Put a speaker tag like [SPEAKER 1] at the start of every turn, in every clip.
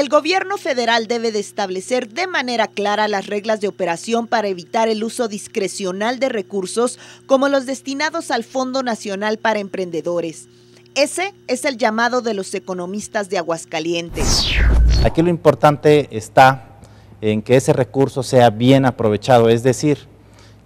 [SPEAKER 1] El gobierno federal debe de establecer de manera clara las reglas de operación para evitar el uso discrecional de recursos como los destinados al Fondo Nacional para Emprendedores. Ese es el llamado de los economistas de Aguascalientes.
[SPEAKER 2] Aquí lo importante está en que ese recurso sea bien aprovechado, es decir,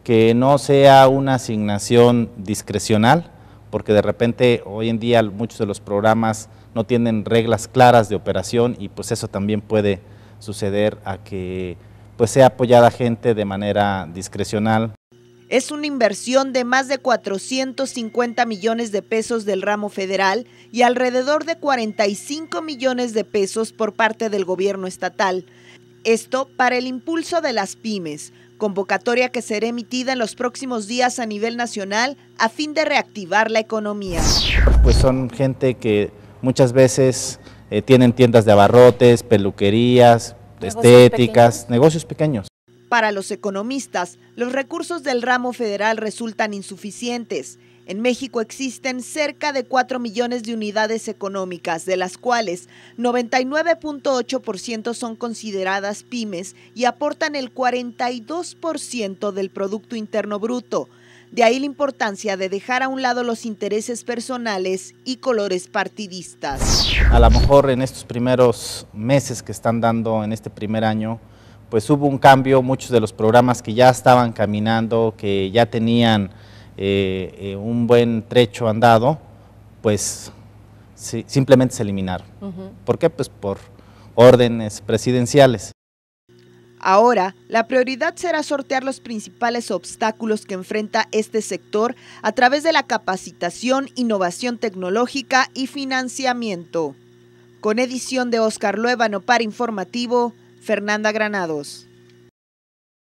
[SPEAKER 2] que no sea una asignación discrecional, porque de repente hoy en día muchos de los programas no tienen reglas claras de operación y pues eso también puede suceder a que pues sea apoyada gente de manera discrecional.
[SPEAKER 1] Es una inversión de más de 450 millones de pesos del ramo federal y alrededor de 45 millones de pesos por parte del gobierno estatal. Esto para el impulso de las pymes, convocatoria que será emitida en los próximos días a nivel nacional a fin de reactivar la economía.
[SPEAKER 2] Pues son gente que muchas veces eh, tienen tiendas de abarrotes, peluquerías, estéticas, negocios pequeños.
[SPEAKER 1] Para los economistas, los recursos del ramo federal resultan insuficientes en México existen cerca de 4 millones de unidades económicas, de las cuales 99.8% son consideradas pymes y aportan el 42% del Producto Interno Bruto. De ahí la importancia de dejar a un lado los intereses personales y colores partidistas.
[SPEAKER 2] A lo mejor en estos primeros meses que están dando en este primer año, pues hubo un cambio, muchos de los programas que ya estaban caminando, que ya tenían eh, eh, un buen trecho andado, pues simplemente se eliminaron. ¿Por qué? Pues por órdenes presidenciales.
[SPEAKER 1] Ahora, la prioridad será sortear los principales obstáculos que enfrenta este sector a través de la capacitación, innovación tecnológica y financiamiento. Con edición de Oscar Luevano para Informativo, Fernanda Granados.